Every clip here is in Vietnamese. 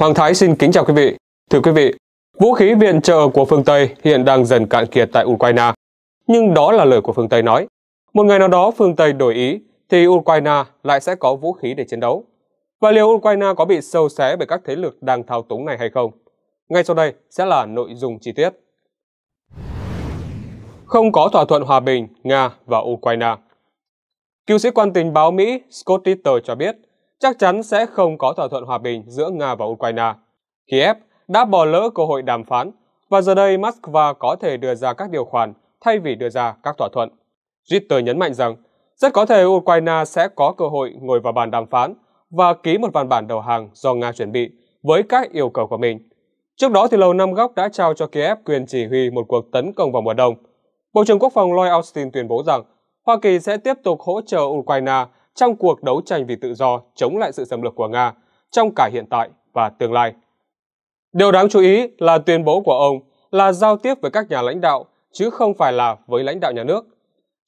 Hoàng Thái xin kính chào quý vị. Thưa quý vị, vũ khí viện trợ của phương Tây hiện đang dần cạn kiệt tại Ukraine. Nhưng đó là lời của phương Tây nói. Một ngày nào đó phương Tây đổi ý thì Ukraine lại sẽ có vũ khí để chiến đấu. Và liệu Ukraine có bị sâu xé bởi các thế lực đang thao túng này hay không? Ngay sau đây sẽ là nội dung chi tiết. Không có thỏa thuận hòa bình Nga và Ukraine Cựu sĩ quan tình báo Mỹ Scott Ritter cho biết chắc chắn sẽ không có thỏa thuận hòa bình giữa Nga và Ukraine. Kiev đã bỏ lỡ cơ hội đàm phán và giờ đây Moscow có thể đưa ra các điều khoản thay vì đưa ra các thỏa thuận. Ritter nhấn mạnh rằng rất có thể Ukraine sẽ có cơ hội ngồi vào bàn đàm phán và ký một văn bản đầu hàng do Nga chuẩn bị với các yêu cầu của mình. Trước đó thì Lầu Năm Góc đã trao cho Kiev quyền chỉ huy một cuộc tấn công vào mùa đông. Bộ trưởng Quốc phòng Lloyd Austin tuyên bố rằng Hoa Kỳ sẽ tiếp tục hỗ trợ Ukraine trong cuộc đấu tranh vì tự do chống lại sự xâm lược của Nga trong cả hiện tại và tương lai. Điều đáng chú ý là tuyên bố của ông là giao tiếp với các nhà lãnh đạo chứ không phải là với lãnh đạo nhà nước.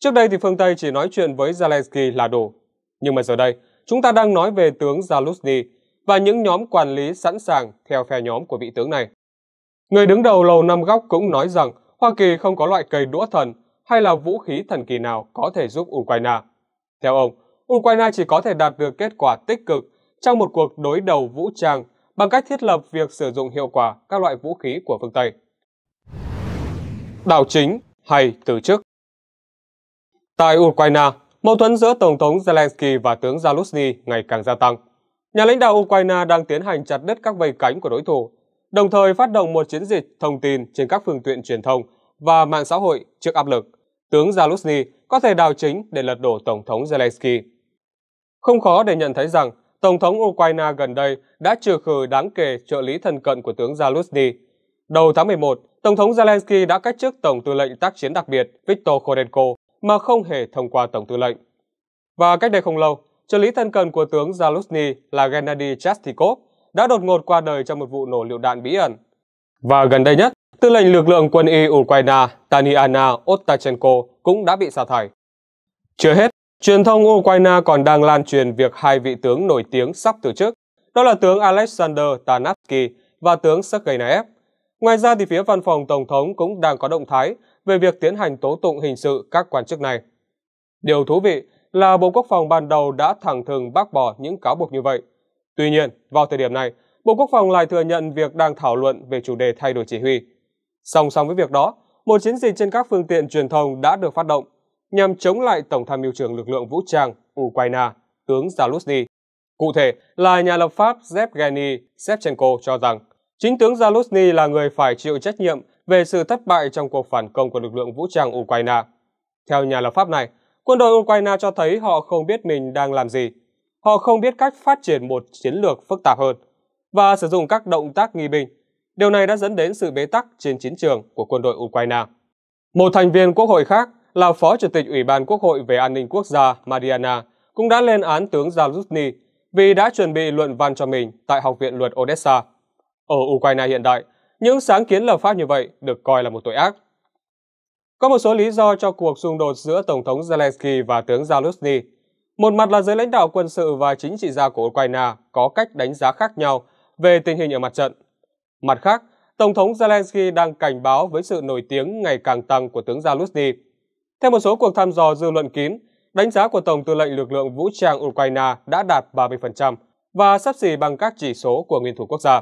Trước đây thì phương Tây chỉ nói chuyện với Zelensky là đủ. Nhưng mà giờ đây, chúng ta đang nói về tướng Zaluzny và những nhóm quản lý sẵn sàng theo phe nhóm của vị tướng này. Người đứng đầu lầu năm góc cũng nói rằng Hoa Kỳ không có loại cây đũa thần hay là vũ khí thần kỳ nào có thể giúp Ukraine. Theo ông, Ukraine chỉ có thể đạt được kết quả tích cực trong một cuộc đối đầu vũ trang bằng cách thiết lập việc sử dụng hiệu quả các loại vũ khí của phương Tây. Đảo chính hay từ chức Tại Ukraine, mâu thuẫn giữa Tổng thống Zelensky và tướng Zaluzny ngày càng gia tăng. Nhà lãnh đạo Ukraine đang tiến hành chặt đứt các vây cánh của đối thủ, đồng thời phát động một chiến dịch thông tin trên các phương tiện truyền thông và mạng xã hội trước áp lực. Tướng Zaluzny có thể đào chính để lật đổ Tổng thống Zelensky. Không khó để nhận thấy rằng Tổng thống Ukraine gần đây đã trừ khử đáng kể trợ lý thân cận của tướng Zaluzny. Đầu tháng 11, Tổng thống Zelensky đã cách chức Tổng tư lệnh tác chiến đặc biệt Viktor Khorenko mà không hề thông qua Tổng tư lệnh. Và cách đây không lâu, trợ lý thân cận của tướng Zaluzny là Gennady Chastikov đã đột ngột qua đời trong một vụ nổ lựu đạn bí ẩn. Và gần đây nhất, tư lệnh lực lượng quân y Ukraine Taniana Ottachenko cũng đã bị sa thải. Chưa hết, Truyền thông Ukraine còn đang lan truyền việc hai vị tướng nổi tiếng sắp từ chức, đó là tướng Alexander Tanatsky và tướng Sergei Naev. Ngoài ra thì phía văn phòng Tổng thống cũng đang có động thái về việc tiến hành tố tụng hình sự các quan chức này. Điều thú vị là Bộ Quốc phòng ban đầu đã thẳng thừng bác bỏ những cáo buộc như vậy. Tuy nhiên, vào thời điểm này, Bộ Quốc phòng lại thừa nhận việc đang thảo luận về chủ đề thay đổi chỉ huy. Song song với việc đó, một chiến dịch trên các phương tiện truyền thông đã được phát động nhằm chống lại Tổng tham mưu trưởng lực lượng vũ trang Ukraine, tướng Zaluzny. Cụ thể là nhà lập pháp Zevgeny Shevchenko cho rằng chính tướng Zaluzny là người phải chịu trách nhiệm về sự thất bại trong cuộc phản công của lực lượng vũ trang Ukraine. Theo nhà lập pháp này, quân đội Ukraine cho thấy họ không biết mình đang làm gì. Họ không biết cách phát triển một chiến lược phức tạp hơn và sử dụng các động tác nghi binh. Điều này đã dẫn đến sự bế tắc trên chiến trường của quân đội Ukraine. Một thành viên quốc hội khác là Phó Chủ tịch Ủy ban Quốc hội về An ninh Quốc gia Mariana, cũng đã lên án tướng Zaluzny vì đã chuẩn bị luận văn cho mình tại Học viện Luật Odessa. Ở Ukraine hiện đại, những sáng kiến lập pháp như vậy được coi là một tội ác. Có một số lý do cho cuộc xung đột giữa Tổng thống Zelensky và tướng Zaluzny. Một mặt là giới lãnh đạo quân sự và chính trị gia của Ukraine có cách đánh giá khác nhau về tình hình ở mặt trận. Mặt khác, Tổng thống Zelensky đang cảnh báo với sự nổi tiếng ngày càng tăng của tướng Zaluzny theo một số cuộc thăm dò dư luận kín, đánh giá của Tổng tư lệnh lực lượng vũ trang Ukraine đã đạt 30% và sắp xỉ bằng các chỉ số của nguyên thủ quốc gia.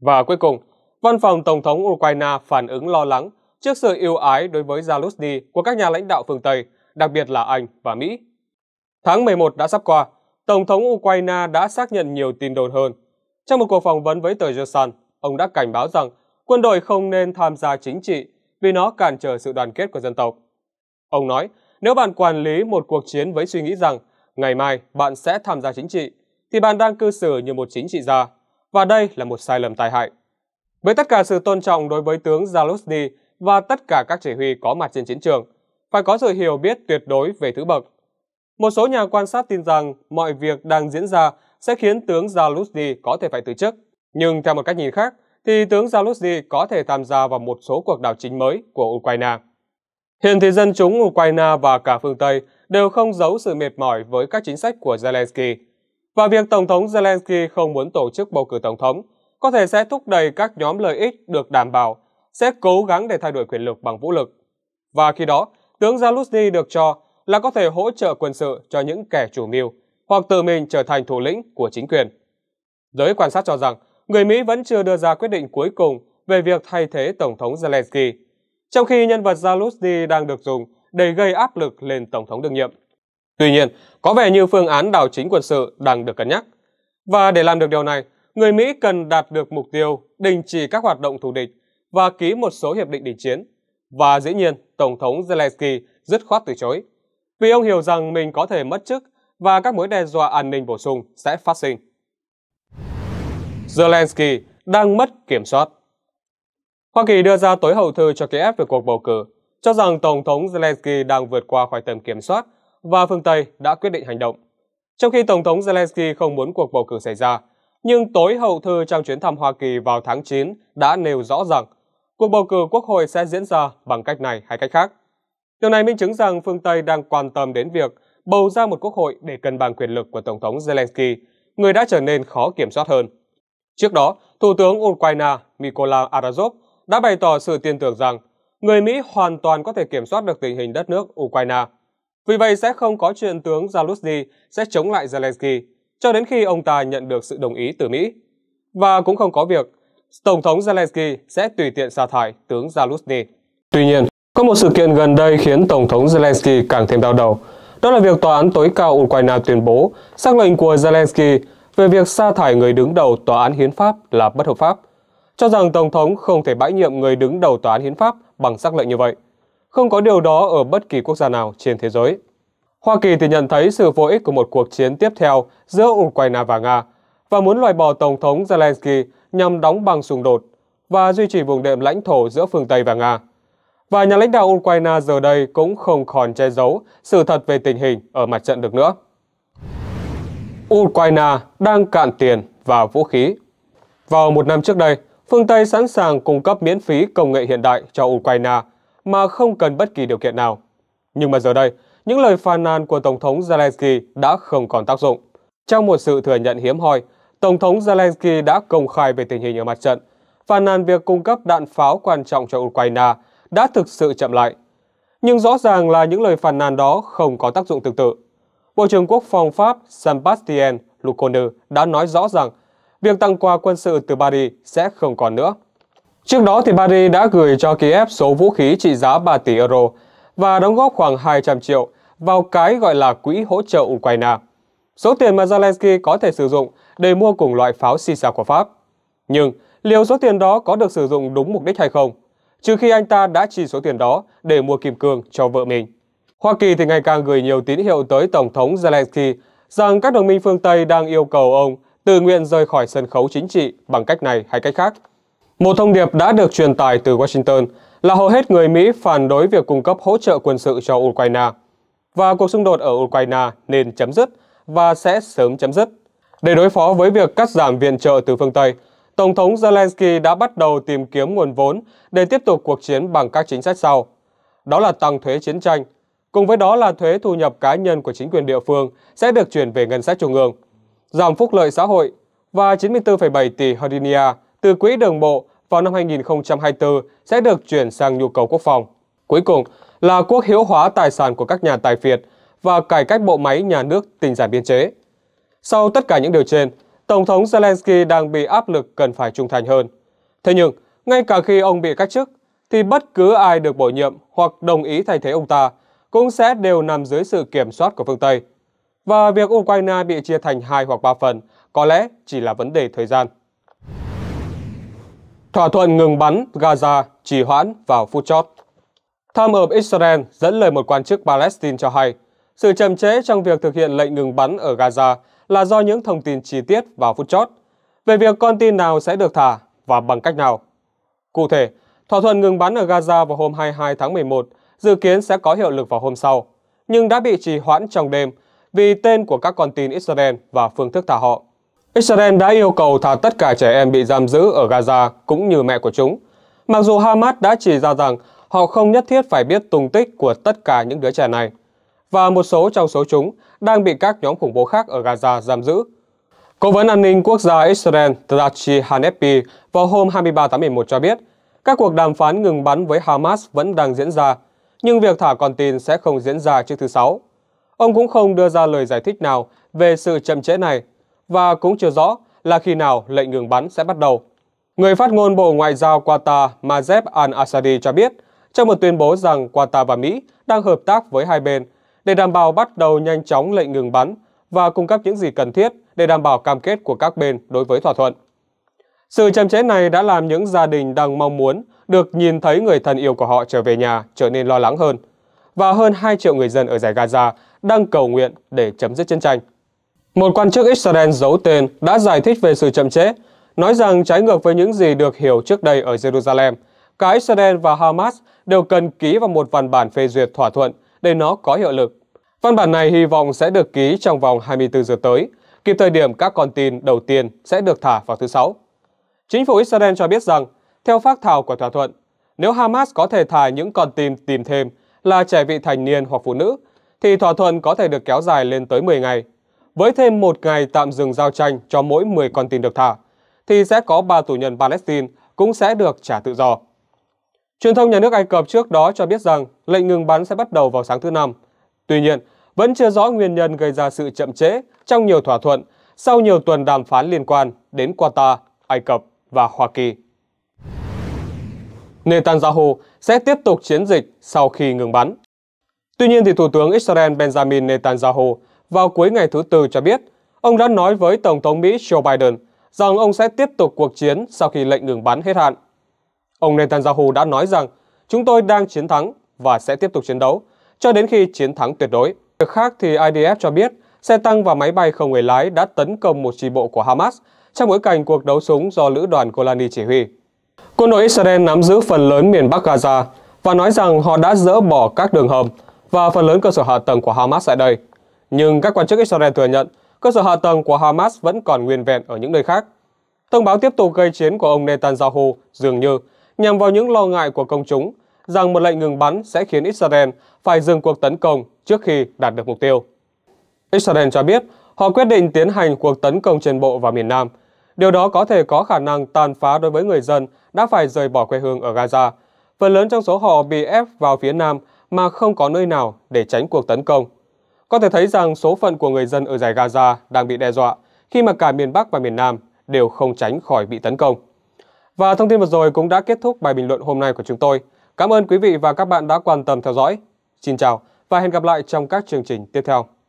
Và cuối cùng, Văn phòng Tổng thống Ukraine phản ứng lo lắng trước sự yêu ái đối với Zaluzny của các nhà lãnh đạo phương Tây, đặc biệt là Anh và Mỹ. Tháng 11 đã sắp qua, Tổng thống Ukraine đã xác nhận nhiều tin đồn hơn. Trong một cuộc phỏng vấn với tờ The Sun, ông đã cảnh báo rằng quân đội không nên tham gia chính trị vì nó cản trở sự đoàn kết của dân tộc. Ông nói, nếu bạn quản lý một cuộc chiến với suy nghĩ rằng ngày mai bạn sẽ tham gia chính trị, thì bạn đang cư xử như một chính trị gia, và đây là một sai lầm tai hại. Với tất cả sự tôn trọng đối với tướng Zaluzny và tất cả các chỉ huy có mặt trên chiến trường, phải có sự hiểu biết tuyệt đối về thứ bậc. Một số nhà quan sát tin rằng mọi việc đang diễn ra sẽ khiến tướng Zaluzny có thể phải từ chức. Nhưng theo một cách nhìn khác, thì tướng Zaluzny có thể tham gia vào một số cuộc đảo chính mới của Ukraine. Hiện thì dân chúng Ukraine và cả phương Tây đều không giấu sự mệt mỏi với các chính sách của Zelensky. Và việc Tổng thống Zelensky không muốn tổ chức bầu cử Tổng thống có thể sẽ thúc đẩy các nhóm lợi ích được đảm bảo sẽ cố gắng để thay đổi quyền lực bằng vũ lực. Và khi đó, tướng Zaluzny được cho là có thể hỗ trợ quân sự cho những kẻ chủ mưu hoặc tự mình trở thành thủ lĩnh của chính quyền. Giới quan sát cho rằng, người Mỹ vẫn chưa đưa ra quyết định cuối cùng về việc thay thế Tổng thống Zelensky trong khi nhân vật Zaluzny đang được dùng để gây áp lực lên Tổng thống đương nhiệm. Tuy nhiên, có vẻ như phương án đảo chính quân sự đang được cân nhắc. Và để làm được điều này, người Mỹ cần đạt được mục tiêu đình chỉ các hoạt động thù địch và ký một số hiệp định đình chiến. Và dĩ nhiên, Tổng thống Zelensky dứt khoát từ chối, vì ông hiểu rằng mình có thể mất chức và các mối đe dọa an ninh bổ sung sẽ phát sinh. Zelensky đang mất kiểm soát. Hoa Kỳ đưa ra tối hậu thư cho Kiev về cuộc bầu cử, cho rằng Tổng thống Zelensky đang vượt qua khỏi tầm kiểm soát và phương Tây đã quyết định hành động. Trong khi Tổng thống Zelensky không muốn cuộc bầu cử xảy ra, nhưng tối hậu thư trong chuyến thăm Hoa Kỳ vào tháng 9 đã nêu rõ rằng cuộc bầu cử quốc hội sẽ diễn ra bằng cách này hay cách khác. Điều này minh chứng rằng phương Tây đang quan tâm đến việc bầu ra một quốc hội để cân bằng quyền lực của Tổng thống Zelensky, người đã trở nên khó kiểm soát hơn. Trước đó, Thủ tướng Ukraine Mykola Arazov đã bày tỏ sự tin tưởng rằng người Mỹ hoàn toàn có thể kiểm soát được tình hình đất nước Ukraine. Vì vậy sẽ không có chuyện tướng Zaluzny sẽ chống lại Zelensky cho đến khi ông ta nhận được sự đồng ý từ Mỹ. Và cũng không có việc Tổng thống Zelensky sẽ tùy tiện sa thải tướng Zaluzny. Tuy nhiên, có một sự kiện gần đây khiến Tổng thống Zelensky càng thêm đau đầu. Đó là việc Tòa án tối cao Ukraine tuyên bố xác lệnh của Zelensky về việc sa thải người đứng đầu Tòa án Hiến pháp là bất hợp pháp – cho rằng Tổng thống không thể bãi nhiệm người đứng đầu tòa án hiến pháp bằng sắc lệnh như vậy. Không có điều đó ở bất kỳ quốc gia nào trên thế giới. Hoa Kỳ thì nhận thấy sự vô ích của một cuộc chiến tiếp theo giữa Ukraine và Nga và muốn loại bỏ Tổng thống Zelensky nhằm đóng băng xung đột và duy trì vùng đệm lãnh thổ giữa phương Tây và Nga. Và nhà lãnh đạo Ukraine giờ đây cũng không còn che giấu sự thật về tình hình ở mặt trận được nữa. Ukraine đang cạn tiền và vũ khí. Vào một năm trước đây, phương Tây sẵn sàng cung cấp miễn phí công nghệ hiện đại cho Ukraine mà không cần bất kỳ điều kiện nào. Nhưng mà giờ đây, những lời phàn nàn của Tổng thống Zelensky đã không còn tác dụng. Trong một sự thừa nhận hiếm hoi, Tổng thống Zelensky đã công khai về tình hình ở mặt trận, phàn nàn việc cung cấp đạn pháo quan trọng cho Ukraine đã thực sự chậm lại. Nhưng rõ ràng là những lời phàn nàn đó không có tác dụng tương tự. Bộ trưởng Quốc phòng Pháp Sébastien Lecornu đã nói rõ rằng việc tăng qua quân sự từ Paris sẽ không còn nữa. Trước đó, thì Paris đã gửi cho Kiev số vũ khí trị giá 3 tỷ euro và đóng góp khoảng 200 triệu vào cái gọi là Quỹ hỗ trợ Ukraine. Số tiền mà Zelensky có thể sử dụng để mua cùng loại pháo Sisa của Pháp. Nhưng liệu số tiền đó có được sử dụng đúng mục đích hay không? Trừ khi anh ta đã chi số tiền đó để mua kim cương cho vợ mình. Hoa Kỳ thì ngày càng gửi nhiều tín hiệu tới Tổng thống Zelensky rằng các đồng minh phương Tây đang yêu cầu ông tự nguyện rời khỏi sân khấu chính trị bằng cách này hay cách khác. Một thông điệp đã được truyền tải từ Washington là hầu hết người Mỹ phản đối việc cung cấp hỗ trợ quân sự cho Ukraine và cuộc xung đột ở Ukraine nên chấm dứt và sẽ sớm chấm dứt. Để đối phó với việc cắt giảm viện trợ từ phương Tây, Tổng thống Zelensky đã bắt đầu tìm kiếm nguồn vốn để tiếp tục cuộc chiến bằng các chính sách sau. Đó là tăng thuế chiến tranh, cùng với đó là thuế thu nhập cá nhân của chính quyền địa phương sẽ được chuyển về ngân sách trung ương giảm phúc lợi xã hội và 94,7 tỷ Sardinia từ quỹ đường bộ vào năm 2024 sẽ được chuyển sang nhu cầu quốc phòng. Cuối cùng là quốc hiếu hóa tài sản của các nhà tài phiệt và cải cách bộ máy nhà nước tình giản biên chế. Sau tất cả những điều trên, Tổng thống Zelensky đang bị áp lực cần phải trung thành hơn. Thế nhưng, ngay cả khi ông bị cách chức, thì bất cứ ai được bổ nhiệm hoặc đồng ý thay thế ông ta cũng sẽ đều nằm dưới sự kiểm soát của phương Tây và việc Ukraine bị chia thành hai hoặc ba phần có lẽ chỉ là vấn đề thời gian. Thỏa thuận ngừng bắn Gaza trì hoãn vào phút chót Tham hợp Israel dẫn lời một quan chức Palestine cho hay, sự chậm trễ trong việc thực hiện lệnh ngừng bắn ở Gaza là do những thông tin chi tiết vào phút chót về việc con tin nào sẽ được thả và bằng cách nào. Cụ thể, thỏa thuận ngừng bắn ở Gaza vào hôm 22 tháng 11 dự kiến sẽ có hiệu lực vào hôm sau, nhưng đã bị trì hoãn trong đêm vì tên của các con tin Israel và phương thức thả họ. Israel đã yêu cầu thả tất cả trẻ em bị giam giữ ở Gaza cũng như mẹ của chúng. Mặc dù Hamas đã chỉ ra rằng họ không nhất thiết phải biết tung tích của tất cả những đứa trẻ này và một số trong số chúng đang bị các nhóm khủng bố khác ở Gaza giam giữ. Cố vấn an ninh quốc gia Israel Tzachi Hanepi vào hôm 23 tháng 11 cho biết, các cuộc đàm phán ngừng bắn với Hamas vẫn đang diễn ra, nhưng việc thả con tin sẽ không diễn ra trước thứ Sáu. Ông cũng không đưa ra lời giải thích nào về sự chậm trễ này và cũng chưa rõ là khi nào lệnh ngừng bắn sẽ bắt đầu. Người phát ngôn Bộ Ngoại giao Qatar Mazeb al-Asadi cho biết trong một tuyên bố rằng Qatar và Mỹ đang hợp tác với hai bên để đảm bảo bắt đầu nhanh chóng lệnh ngừng bắn và cung cấp những gì cần thiết để đảm bảo cam kết của các bên đối với thỏa thuận. Sự chậm trễ này đã làm những gia đình đang mong muốn được nhìn thấy người thân yêu của họ trở về nhà trở nên lo lắng hơn. Và hơn 2 triệu người dân ở giải Gaza đang cầu nguyện để chấm dứt chiến tranh. Một quan chức Israel giấu tên đã giải thích về sự chậm trễ, nói rằng trái ngược với những gì được hiểu trước đây ở Jerusalem, cả Israel và Hamas đều cần ký vào một văn bản phê duyệt thỏa thuận để nó có hiệu lực. Văn bản này hy vọng sẽ được ký trong vòng 24 giờ tới, kịp thời điểm các con tin đầu tiên sẽ được thả vào thứ Sáu. Chính phủ Israel cho biết rằng, theo phác thảo của thỏa thuận, nếu Hamas có thể thả những con tin tìm thêm là trẻ vị thành niên hoặc phụ nữ thì thỏa thuận có thể được kéo dài lên tới 10 ngày. Với thêm một ngày tạm dừng giao tranh cho mỗi 10 con tin được thả, thì sẽ có 3 tù nhân Palestine cũng sẽ được trả tự do. Truyền thông nhà nước Ai Cập trước đó cho biết rằng lệnh ngừng bắn sẽ bắt đầu vào sáng thứ Năm. Tuy nhiên, vẫn chưa rõ nguyên nhân gây ra sự chậm trễ trong nhiều thỏa thuận sau nhiều tuần đàm phán liên quan đến Qatar, Ai Cập và Hoa Kỳ. Netanyahu sẽ tiếp tục chiến dịch sau khi ngừng bắn. Tuy nhiên, thì Thủ tướng Israel Benjamin Netanyahu vào cuối ngày thứ Tư cho biết, ông đã nói với Tổng thống Mỹ Joe Biden rằng ông sẽ tiếp tục cuộc chiến sau khi lệnh ngừng bắn hết hạn. Ông Netanyahu đã nói rằng, chúng tôi đang chiến thắng và sẽ tiếp tục chiến đấu, cho đến khi chiến thắng tuyệt đối. Việc khác thì IDF cho biết, xe tăng và máy bay không người lái đã tấn công một chi bộ của Hamas trong bối cảnh cuộc đấu súng do lữ đoàn Golani chỉ huy. Quân đội Israel nắm giữ phần lớn miền Bắc Gaza và nói rằng họ đã dỡ bỏ các đường hầm, và phần lớn cơ sở hạ tầng của Hamas tại đây. Nhưng các quan chức Israel thừa nhận cơ sở hạ tầng của Hamas vẫn còn nguyên vẹn ở những nơi khác. Thông báo tiếp tục gây chiến của ông Netanyahu dường như nhằm vào những lo ngại của công chúng rằng một lệnh ngừng bắn sẽ khiến Israel phải dừng cuộc tấn công trước khi đạt được mục tiêu. Israel cho biết họ quyết định tiến hành cuộc tấn công trên bộ vào miền Nam. Điều đó có thể có khả năng tàn phá đối với người dân đã phải rời bỏ quê hương ở Gaza. Phần lớn trong số họ bị ép vào phía Nam mà không có nơi nào để tránh cuộc tấn công. Có thể thấy rằng số phận của người dân ở giải Gaza đang bị đe dọa khi mà cả miền Bắc và miền Nam đều không tránh khỏi bị tấn công. Và thông tin vừa rồi cũng đã kết thúc bài bình luận hôm nay của chúng tôi. Cảm ơn quý vị và các bạn đã quan tâm theo dõi. Xin chào và hẹn gặp lại trong các chương trình tiếp theo.